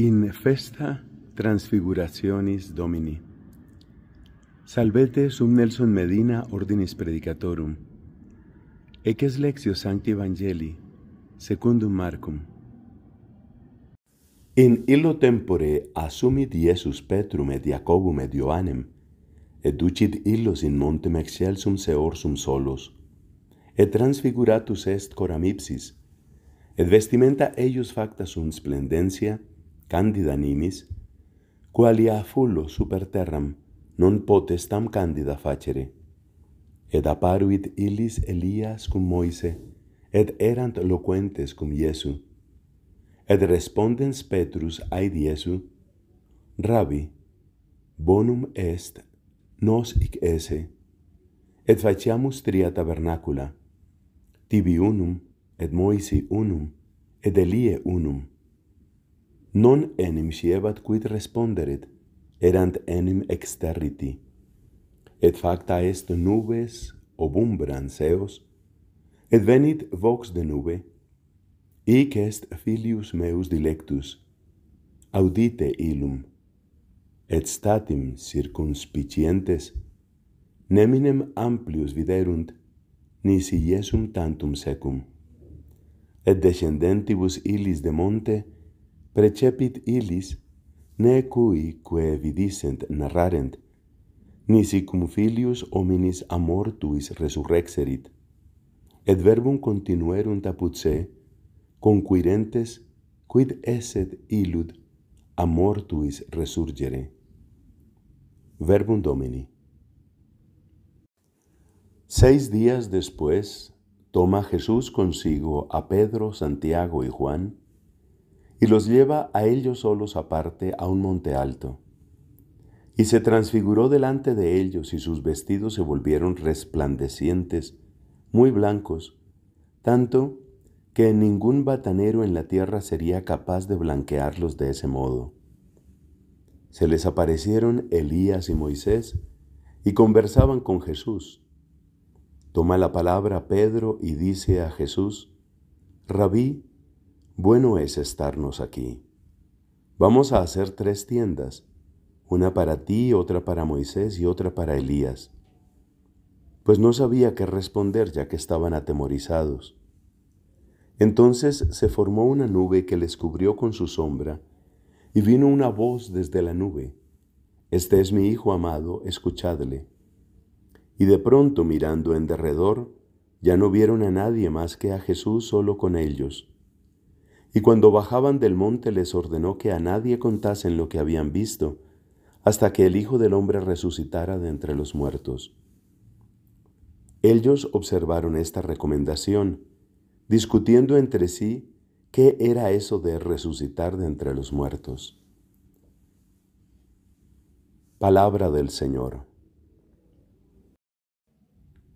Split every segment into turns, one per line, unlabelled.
In festa transfigurationis Domini. Salvete sum Nelson Medina ordinis predicatorum. Eques lexio sancti Evangelii, secundum Marcum. In illo tempore assumit Iesus Petrum et Iacobum et Ioannem, et ducit illos in montem excelsum seorsum solos, et transfiguratus est coram ipsis, et vestimenta eius facta sunt splendencia. candida nimis, qualia fullo super terram non potestam tam candida facere. Ed apparuit illis Elias cum Moise, et erant loquentes cum Iesu. Ed respondens Petrus aid Iesu, Rabi, bonum est nos ic esse, et faciamus tria tabernacula, tibi unum, et Moisi unum, et Elie unum non enim sievat quid responderet, erant enim exterriti. Et facta est nubes obumbrans eos, et venit vox de nube, ic est filius meus dilectus, audite ilum, et statim circunspicientes, neminem amplius viderunt, nisi jesum tantum secum. Et descendentibus illis de monte, et precepit illis, ne cui quae vidisent narrarent, nisi cum filius hominis amor tuis resurrexerit, et verbum continuerunt apud se, conquirentes, quid eset illud amor tuis resurgere. Verbum Domini Seis dias después, toma Jesus consigo a Pedro, Santiago y Juan, y los lleva a ellos solos aparte a un monte alto. Y se transfiguró delante de ellos y sus vestidos se volvieron resplandecientes, muy blancos, tanto que ningún batanero en la tierra sería capaz de blanquearlos de ese modo. Se les aparecieron Elías y Moisés y conversaban con Jesús. Toma la palabra Pedro y dice a Jesús, Rabí, bueno es estarnos aquí. Vamos a hacer tres tiendas, una para ti, otra para Moisés y otra para Elías. Pues no sabía qué responder ya que estaban atemorizados. Entonces se formó una nube que les cubrió con su sombra, y vino una voz desde la nube. Este es mi Hijo amado, escuchadle. Y de pronto mirando en derredor, ya no vieron a nadie más que a Jesús solo con ellos. Y cuando bajaban del monte les ordenó que a nadie contasen lo que habían visto, hasta que el Hijo del Hombre resucitara de entre los muertos. Ellos observaron esta recomendación, discutiendo entre sí qué era eso de resucitar de entre los muertos. Palabra del Señor.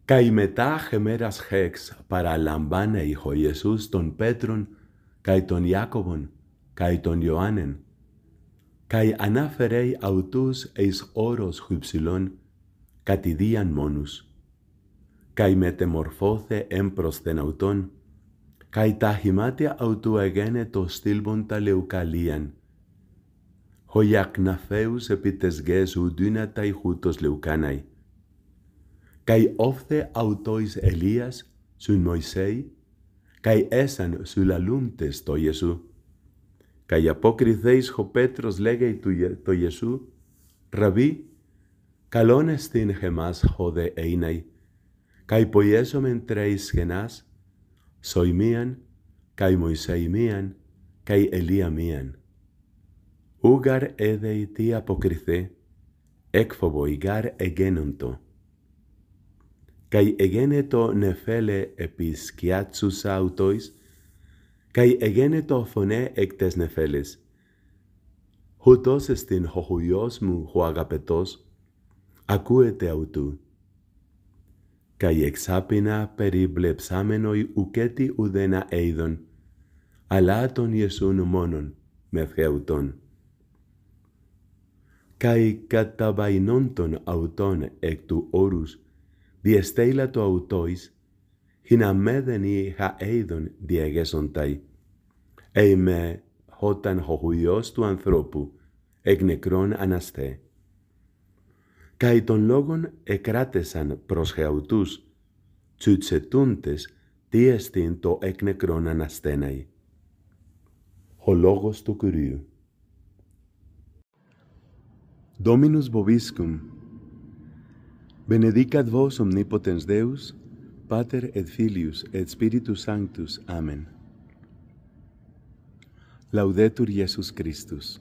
Caimetá gemeras hex para lambana hijo Jesús don Petron καί τὸν Ιάκωβον, καί τὸν Ιωάννεν, καί αναφέρει αυτούς εις όρος χυψηλών, κατηδίαν μόνους, καί μετεμορφώθε έμπροσθεν αυτών, καί τα χυμάτια αυτού εγένε το στήλβον τα λεουκαλίαν, ἀκναφέους επί τες γες ουδύνα τα ηχούτος λεουκάναι, καί όφθε αυτοίς Ελίας, συν Μωυσέη, Kai esan sou la lunte sto Iesou Kai apokris dais ho Petros legei tou Iesou Rabí kalones tin hemas hode einai Kai poiēsomen treis genas soimean kai Moiseimean kai Eliia meian Ogar edei ti apokrise Ekphobou igar egenonto καί το νεφέλε επί σκιάτσους και εγένε το φωνέ εκ τές nefeles. Χουτός εστιν χοχουλιός μου ο αγαπετός, ακούεται αυτού. Καί εξάπινα περιβλεψάμενοι ουκέτη ουδένα έιδον, αλλά τον Ιεσούν μόνον με Θεούτων, Καί κατάβαινόντον των εκ του όρους το αυτοίς, autois, hina ή ha έιδον διαγεσονται, ειμέ όταν ο χωχουδιός του ανθρώπου εκ νεκρών αναστέ. Καί των λόγων εκράτεσαν προς χεαυτούς, τσουτσετούντες τι εστίν το εκ νεκρών αναστέναί. Ο λόγος του Κυρίου. Dominus vobiscum Benedicat vos omnipotens Deus, Pater et Filius et Spiritus Sanctus. Amen. Laudetur Jesus Christus.